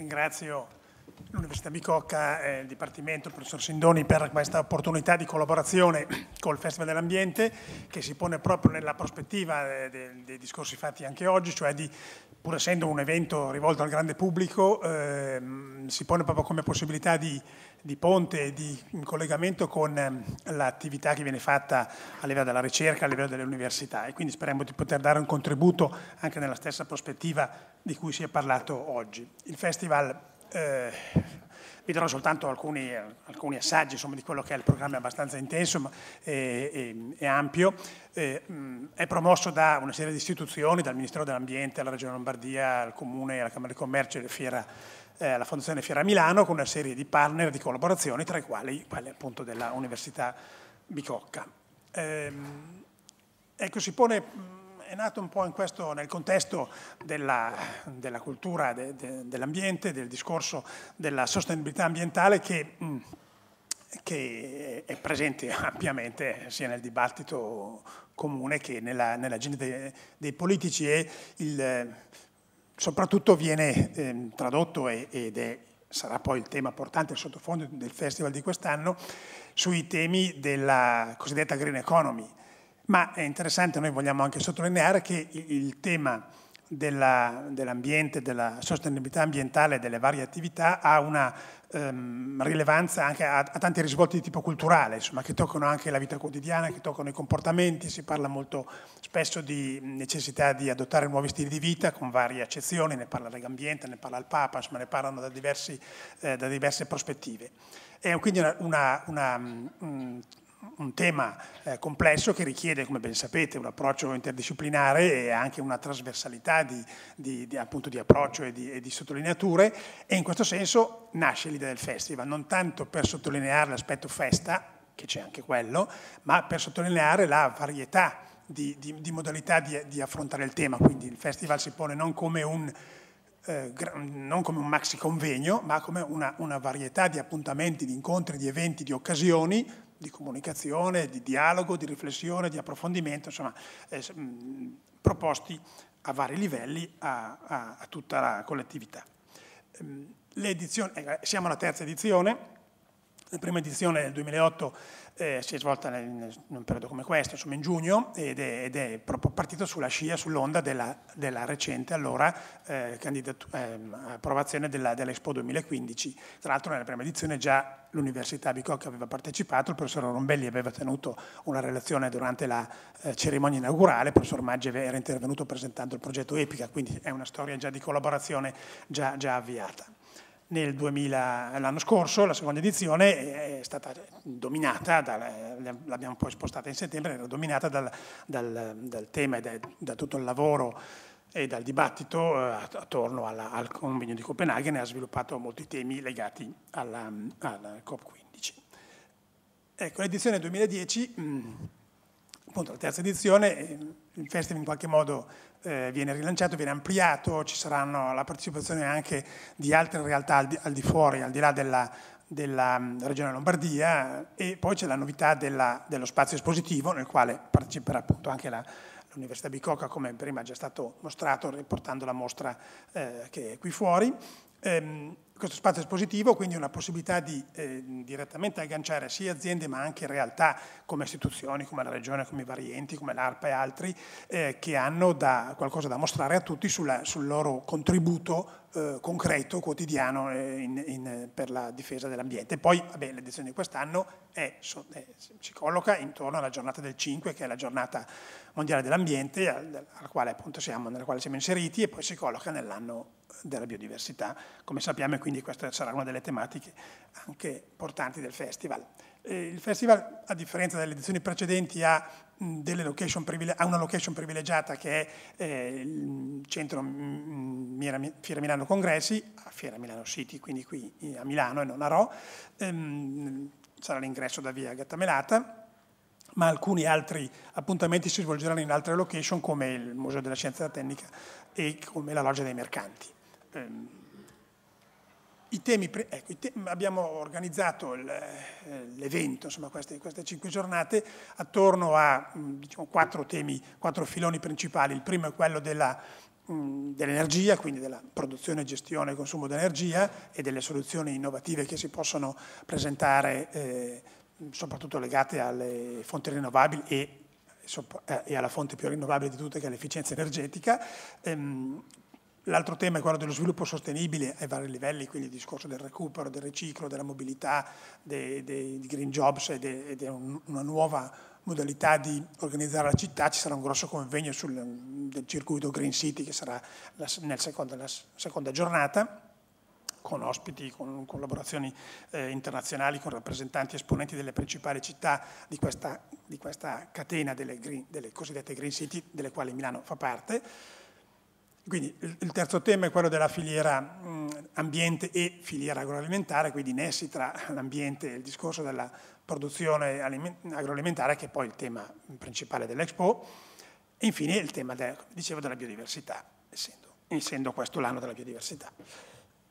Ringrazio L'Università Bicocca, e eh, il Dipartimento, il professor Sindoni, per questa opportunità di collaborazione col Festival dell'Ambiente che si pone proprio nella prospettiva eh, dei, discorsi fatti anche oggi, cioè di, pur essendo un evento rivolto al grande pubblico, eh, si pone proprio come possibilità di, di ponte e di collegamento con ehm, l'attività che viene fatta a livello della ricerca, a livello delle università e quindi speriamo di poter dare un contributo anche nella stessa prospettiva di cui si è parlato oggi. Il Festival eh, vi darò soltanto alcuni, alcuni assaggi insomma, di quello che è il programma, abbastanza intenso ma, e, e, e ampio. Eh, mh, è promosso da una serie di istituzioni, dal Ministero dell'Ambiente alla Regione Lombardia, al Comune, alla Camera di Commercio e eh, alla Fiera la Fondazione Fiera Milano con una serie di partner di collaborazioni, tra i quali quelle appunto della Università Bicocca. Ehm, ecco, si pone è nato un po' questo, nel contesto della, della cultura de, de, dell'ambiente, del discorso della sostenibilità ambientale che, mm, che, è presente ampiamente sia nel dibattito comune che nella, nell'agenda dei, dei, politici e il, soprattutto viene eh, tradotto ed è sarà poi il tema portante, il sottofondo del festival di quest'anno, sui temi della cosiddetta green economy, ma è interessante, noi vogliamo anche sottolineare che il tema della, dell'ambiente, della sostenibilità ambientale delle varie attività ha una ehm, rilevanza anche a, a, tanti risvolti di tipo culturale, insomma, che toccano anche la vita quotidiana, che toccano i comportamenti, si parla molto spesso di necessità di adottare nuovi stili di vita con varie accezioni, ne parla l'ambiente, ne parla il Papa, insomma ne parlano da, diversi, eh, da diverse prospettive. È quindi una, una, una, mm, un tema eh, complesso che richiede, come ben sapete, un approccio interdisciplinare e anche una trasversalità di, di, di, di approccio e, e di, sottolineature e in questo senso nasce l'idea del festival, non tanto per sottolineare l'aspetto festa, che c'è anche quello, ma per sottolineare la varietà di, modalità di, affrontare il tema, quindi il festival si pone non come un, eh, non come un maxi convegno, ma come una, una varietà di appuntamenti, di incontri, di eventi, di occasioni di comunicazione, di dialogo, di riflessione, di approfondimento, insomma, eh, mm, proposti a vari livelli a, a, a tutta la collettività. Ehm, eh, siamo alla terza edizione, la prima edizione del 2008 eh, si è svolta nel, in un periodo come questo, insomma in giugno, ed è, ed è proprio partito sulla scia, sull'onda della, della recente allora eh, eh, approvazione dell'Expo 2015. Tra l'altro nella prima edizione già l'Università Bicocca aveva partecipato, il professor Rombelli aveva tenuto una relazione durante la eh, cerimonia inaugurale, il professor Maggi era intervenuto presentando il progetto EPICA, quindi è una storia già di collaborazione già, già avviata nel 2000, l'anno scorso la seconda edizione eh, è stata dominata, dal, eh, l'abbiamo poi spostata in settembre, era dominata dal, dal, dal tema e da, da, tutto il lavoro e dal dibattito eh, attorno alla, al convegno di Copenaghen e ha sviluppato molti temi legati alla, alla COP15. Ecco, l'edizione 2010... Mh, mm, appunto la terza edizione, eh, il festival in qualche modo eh, viene rilanciato, viene ampliato, ci saranno la partecipazione anche di altre realtà al di, al di fuori, al di là della, della mm, regione Lombardia e poi c'è la novità della, dello spazio espositivo nel quale parteciperà appunto anche la, l'Università Bicocca come prima è già stato mostrato riportando la mostra eh, che è qui fuori Ehm, questo spazio espositivo quindi è una possibilità di eh, direttamente agganciare sia aziende ma anche realtà come istituzioni, come la regione, come i vari enti, come l'ARPA e altri eh, che hanno da, qualcosa da mostrare a tutti sulla, sul loro contributo eh, concreto, quotidiano eh, in, in, per la difesa dell'ambiente. Poi vabbè, l'edizione di quest'anno è, so, è, si colloca intorno alla giornata del 5 che è la giornata mondiale dell'ambiente alla quale appunto siamo, nella quale siamo inseriti e poi si colloca nell'anno della biodiversità, come sappiamo, e quindi questa sarà una delle tematiche anche portanti del festival. Eh, il festival, a differenza delle edizioni precedenti, ha, location ha una location privilegiata che è eh, il centro Fiera Milano Congressi, a Fiera Milano City, quindi qui eh, a Milano e non a Rho. Ehm, sarà l'ingresso da via Gattamelata, ma alcuni altri appuntamenti si svolgeranno in altre location come il Museo della Scienza e della Tecnica e come la Loggia dei Mercanti ehm, i temi, ecco, i te abbiamo organizzato eh, l'evento, insomma queste, queste, cinque giornate, attorno a mm, diciamo, quattro temi, quattro filoni principali. Il primo è quello mm, dell'energia, quindi della produzione, gestione e consumo di energia e delle soluzioni innovative che si possono presentare eh, soprattutto legate alle fonti rinnovabili e eh, e alla fonte più rinnovabile di tutte che è l'efficienza energetica, ehm, L'altro tema è quello dello sviluppo sostenibile ai vari livelli, quindi il discorso del recupero, del riciclo, della mobilità, dei, dei green jobs ed è una nuova modalità di organizzare la città. Ci sarà un grosso convegno sul, del circuito Green City che sarà la, seconda, la seconda giornata con ospiti, con collaborazioni eh, internazionali, con rappresentanti esponenti delle principali città di questa, di questa catena delle, green, delle cosiddette Green City, delle quali Milano fa parte. Quindi il terzo tema è quello della filiera ambiente e filiera agroalimentare, quindi nessi tra l'ambiente e il discorso della produzione agroalimentare, che è poi il tema principale dell'Expo, e infine il tema, de, dicevo, della biodiversità, essendo, essendo questo l'anno della biodiversità.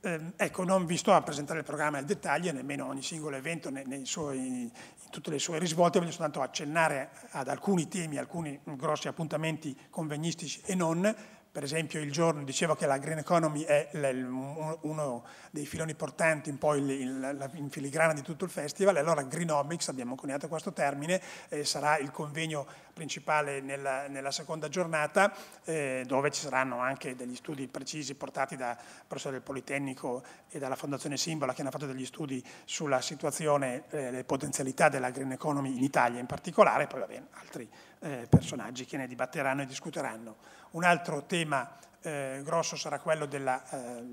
Eh, ecco, non vi sto a presentare il programma nel dettaglio, nemmeno ogni singolo evento nei, suoi, in tutte le sue risvolte, voglio soltanto accennare ad alcuni temi, alcuni grossi appuntamenti convegnistici e non, per esempio il giorno dicevo che la green economy è uno dei filoni portanti in poi in filigrana di tutto il festival, allora Greenomics, abbiamo coniato questo termine, eh, sarà il convegno principale nella, nella seconda giornata eh, dove ci saranno anche degli studi precisi portati dal professore del Politecnico e dalla Fondazione Simbola che hanno fatto degli studi sulla situazione eh, le potenzialità della green economy in Italia in particolare, e poi va bene, altri eh, personaggi che ne dibatteranno e discuteranno. Un altro tema eh, grosso sarà quello della, eh,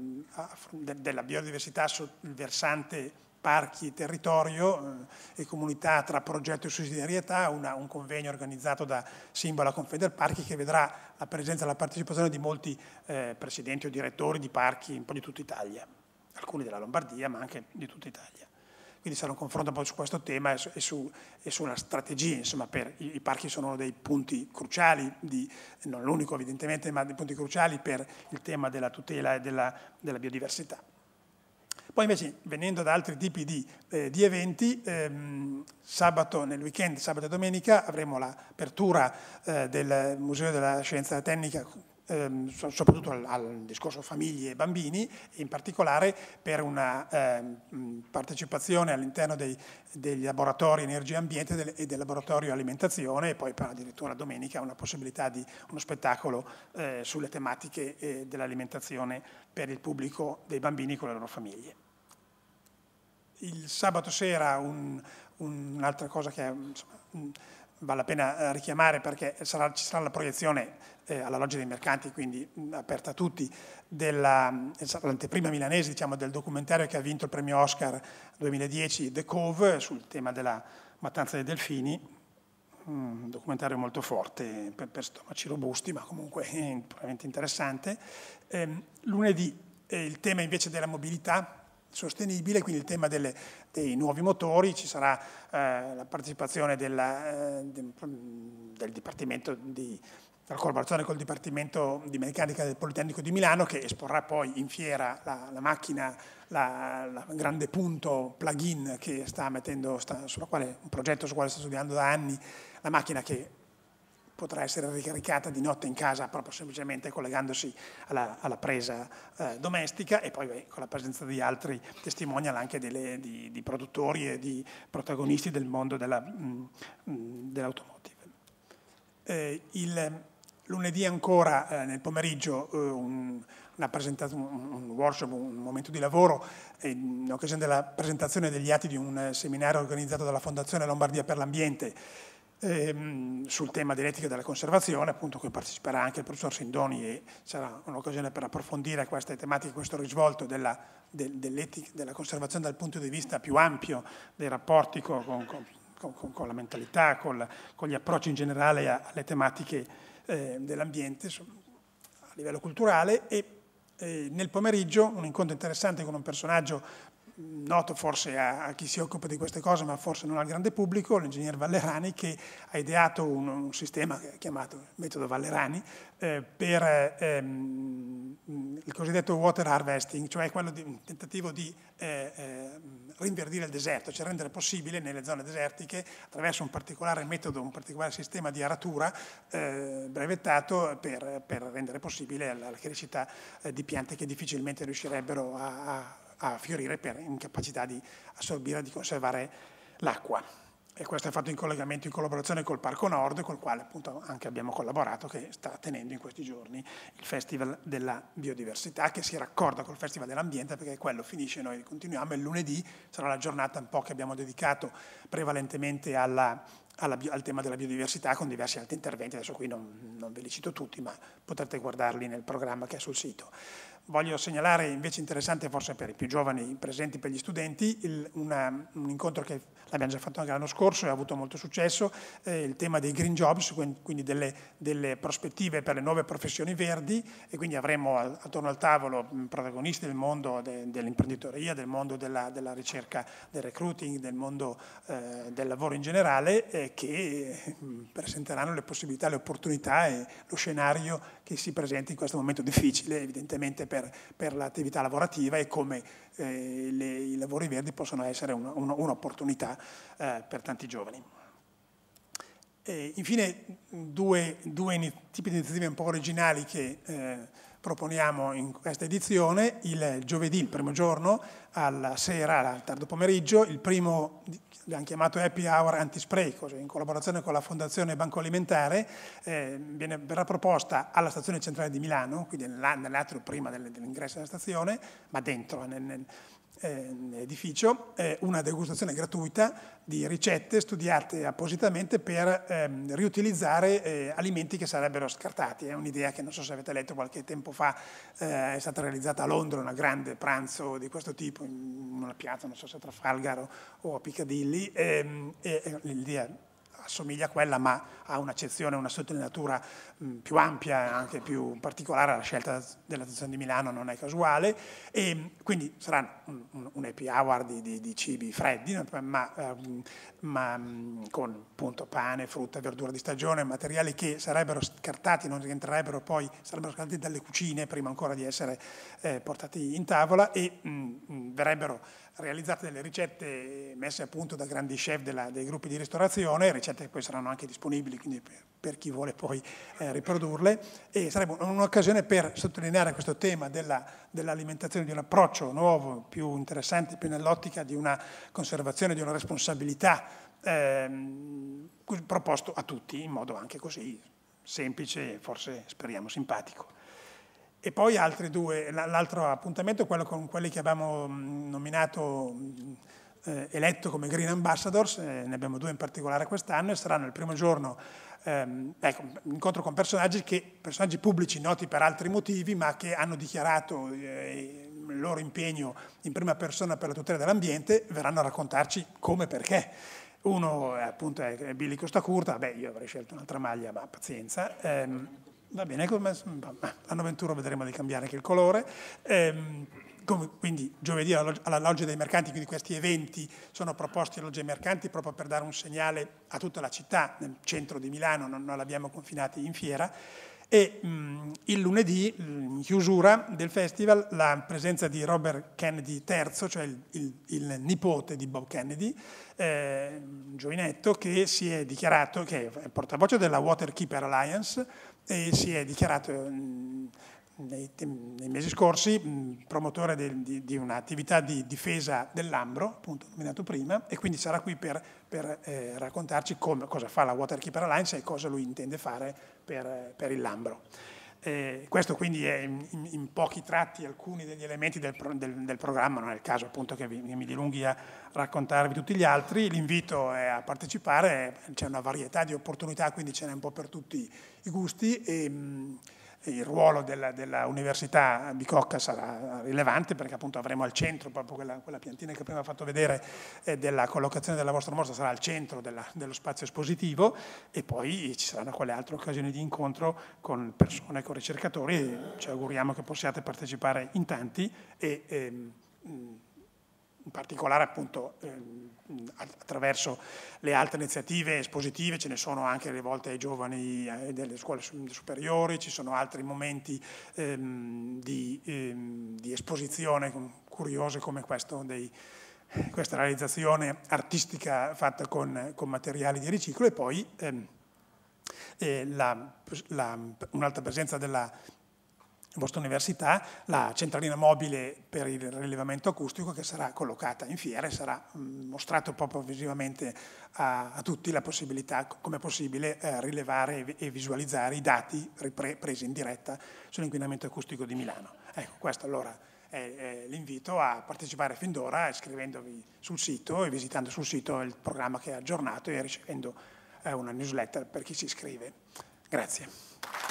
della, biodiversità sul versante parchi, e territorio eh, e comunità tra progetto e sussidiarietà, una, un convegno organizzato da Simbola Confederparchi che vedrà la presenza e la partecipazione di molti eh, presidenti o direttori di parchi un po' di tutta Italia, alcuni della Lombardia ma anche di tutta Italia. Quindi sarà un confronto proprio su questo tema e su, e su una strategia, insomma, per, i, parchi sono uno dei punti cruciali, di, non l'unico evidentemente, ma dei punti cruciali per il tema della tutela e della, della biodiversità. Poi invece, venendo da altri tipi di, eh, di eventi, ehm, sabato, nel weekend, sabato e domenica, avremo l'apertura eh, del Museo della Scienza Tecnica ehm, soprattutto al, al, discorso famiglie e bambini, in particolare per una ehm, partecipazione all'interno dei, dei, laboratori energia e ambiente del, e del laboratorio alimentazione e poi addirittura domenica una possibilità di uno spettacolo eh, sulle tematiche eh, dell'alimentazione per il pubblico dei bambini con le loro famiglie. Il sabato sera un, un'altra cosa che è insomma, vale la pena eh, richiamare perché sarà, ci sarà la proiezione eh, alla Loggia dei Mercanti, quindi mh, mm, aperta a tutti, dell'anteprima mm, milanese diciamo, del documentario che ha vinto il premio Oscar 2010, The Cove, sul tema della mattanza dei delfini, mm, un documentario molto forte per, per stomaci robusti, ma comunque eh, probabilmente interessante. Ehm, eh, lunedì il tema invece della mobilità, sostenibile, quindi il tema delle, dei nuovi motori, ci sarà eh, la partecipazione della, eh, del Dipartimento di la collaborazione col Dipartimento di Meccanica del Politecnico di Milano che esporrà poi in fiera la, la macchina, la, la, grande punto plug-in che sta mettendo, sta, sulla quale, un progetto su quale sta studiando da anni, la macchina che potrà essere ricaricata di notte in casa proprio semplicemente collegandosi alla, alla presa eh, domestica e poi beh, con la presenza di altri testimonial anche delle, di, di, produttori e di protagonisti del mondo mm, mm, dell'automotive. Dell eh, lunedì ancora eh, nel pomeriggio eh, un, una un workshop, un momento di lavoro eh, in occasione della presentazione degli atti di un eh, seminario organizzato dalla Fondazione Lombardia per l'Ambiente ehm, sul tema dell'etica della conservazione, appunto cui parteciperà anche il professor Sindoni e sarà un'occasione per approfondire queste tematiche, questo risvolto della, del, dell'etica, della conservazione dal punto di vista più ampio dei rapporti con, con, con, con la mentalità, la, con, gli approcci in generale alle tematiche eh, dell'ambiente a livello culturale e eh, nel pomeriggio un incontro interessante con un personaggio noto forse a, a, chi si occupa di queste cose, ma forse non al grande pubblico, l'ingegner Vallerani che ha ideato un, un sistema chiamato metodo Vallerani eh, per ehm, il cosiddetto water harvesting, cioè quello di un tentativo di eh, eh, rinverdire il deserto, cioè rendere possibile nelle zone desertiche, attraverso un particolare metodo, un particolare sistema di aratura eh, brevettato, per, per, rendere possibile la, la crescita eh, di piante che difficilmente riuscirebbero a, a a fiorire per incapacità di assorbire, e di conservare l'acqua. E questo è fatto in collegamento, in collaborazione col Parco Nord, col quale appunto anche abbiamo collaborato, che sta tenendo in questi giorni il Festival della Biodiversità, che si raccorda col Festival dell'Ambiente, perché quello finisce, e noi continuiamo, e lunedì sarà la giornata un po' che abbiamo dedicato prevalentemente alla alla, al tema della biodiversità con diversi altri interventi, adesso qui non, non, ve li cito tutti, ma potrete guardarli nel programma che è sul sito. Voglio segnalare invece interessante forse per i più giovani presenti, per gli studenti, il, una, un incontro che l'abbiamo già fatto anche l'anno scorso e ha avuto molto successo, eh, il tema dei green jobs, quindi delle, delle, prospettive per le nuove professioni verdi e quindi avremo attorno al tavolo mm, protagonisti del mondo de, dell'imprenditoria, del mondo della, della, ricerca, del recruiting, del mondo eh, del lavoro in generale eh, che mm, presenteranno le possibilità, le opportunità e lo scenario che si presenta in questo momento difficile evidentemente per per, per l'attività lavorativa e come eh, le, i lavori verdi possono essere un'opportunità eh, per tanti giovani. E eh, infine due, due, tipi di iniziative un po' originali che eh, proponiamo in questa edizione il giovedì, il primo giorno, alla sera, al tardo pomeriggio, il primo, l'hanno chiamato Happy Hour Antispreco, cioè in collaborazione con la Fondazione Banco Alimentare, eh, viene, verrà proposta alla stazione centrale di Milano, quindi nell'atrio prima dell'ingresso della stazione, ma dentro, nel, nel Ehm, edificio una degustazione gratuita di ricette studiate appositamente per ehm, riutilizzare eh, alimenti che sarebbero scartati. È un'idea che non so se avete letto qualche tempo fa, eh, è stata realizzata a Londra una grande pranzo di questo tipo in una piazza, non so se a Trafalgar o, o a Piccadilly. Ehm, e, e l'idea assomiglia a quella, ma ha un'accezione, una sottolineatura più ampia, anche più particolare, la scelta della stazione di Milano non è casuale, e quindi sarà un, un, un happy hour di, di, di cibi freddi, ma, ehm, ma, con appunto pane, frutta, verdura di stagione, materiali che sarebbero scartati, non rientrerebbero poi, sarebbero scartati dalle cucine prima ancora di essere eh, portati in tavola e mh, verrebbero realizzate delle ricette messe a punto da grandi chef della, dei gruppi di ristorazione, ricette che poi saranno anche disponibili quindi per, per chi vuole poi eh, riprodurle e sarebbe un'occasione per sottolineare questo tema dell'alimentazione, di un approccio nuovo, più interessante, più nell'ottica di una conservazione, di una responsabilità ehm, proposto a tutti in modo anche così semplice e forse speriamo simpatico. E poi altri due, l'altro appuntamento è quello con quelli che abbiamo mm, nominato, mm, eh, eletto come Green Ambassadors, eh, ne abbiamo due in particolare quest'anno e saranno il primo giorno ehm, ecco, incontro con personaggi, che, personaggi pubblici noti per altri motivi ma che hanno dichiarato eh, il loro impegno in prima persona per la tutela dell'ambiente, verranno a raccontarci come e perché. Uno eh, appunto è Billy Costacurta, beh io avrei scelto un'altra maglia ma pazienza. Ehm, Va bene, come, l'anno 21 vedremo di cambiare anche il colore. Ehm, quindi giovedì alla loggia dei mercanti, quindi questi eventi sono proposti alla loggia dei mercanti proprio per dare un segnale a tutta la città, nel centro di Milano, non, non l'abbiamo confinata in fiera. E mh, mm, il lunedì, mm, in chiusura del festival, la presenza di Robert Kennedy III, cioè il, il, il nipote di Bob Kennedy, eh, giovinetto che si è dichiarato, che è portavoce della Waterkeeper Alliance, e si è dichiarato mh, mm, nei, nei, mesi scorsi mh, promotore del, di, di, un'attività di difesa dell'Ambro, appunto nominato prima, e quindi sarà qui per, per eh, raccontarci come, cosa fa la Waterkeeper Alliance e cosa lui intende fare per, per il Lambro. Eh, questo quindi è in, in, pochi tratti alcuni degli elementi del, pro, del, del programma, non è il caso appunto che, vi, che mi dilunghi a raccontarvi tutti gli altri, l'invito è a partecipare, c'è una varietà di opportunità, quindi ce n'è un po' per tutti i gusti. E, ehm, il ruolo della, della, Università Bicocca sarà rilevante perché appunto avremo al centro proprio quella, quella piantina che prima ho fatto vedere eh, della collocazione della vostra mostra sarà al centro della, dello spazio espositivo e poi ci saranno quelle altre occasioni di incontro con persone, con ricercatori ci auguriamo che possiate partecipare in tanti e ehm, in particolare appunto ehm, attraverso le altre iniziative espositive, ce ne sono anche rivolte ai giovani eh, delle scuole superiori, ci sono altri momenti ehm, di, ehm, di, esposizione curiose come questo dei, questa realizzazione artistica fatta con, con, materiali di riciclo e poi ehm, eh, un'altra presenza della vostra università la centralina mobile per il rilevamento acustico che sarà collocata in fiera e sarà mm, mostrato proprio visivamente a, a tutti la possibilità, come è possibile, eh, rilevare e visualizzare i dati presi in diretta sull'inquinamento acustico di Milano. Ecco, questo allora è, è l'invito a partecipare fin d'ora iscrivendovi sul sito e visitando sul sito il programma che è aggiornato e ricevendo eh, una newsletter per chi si iscrive. Grazie.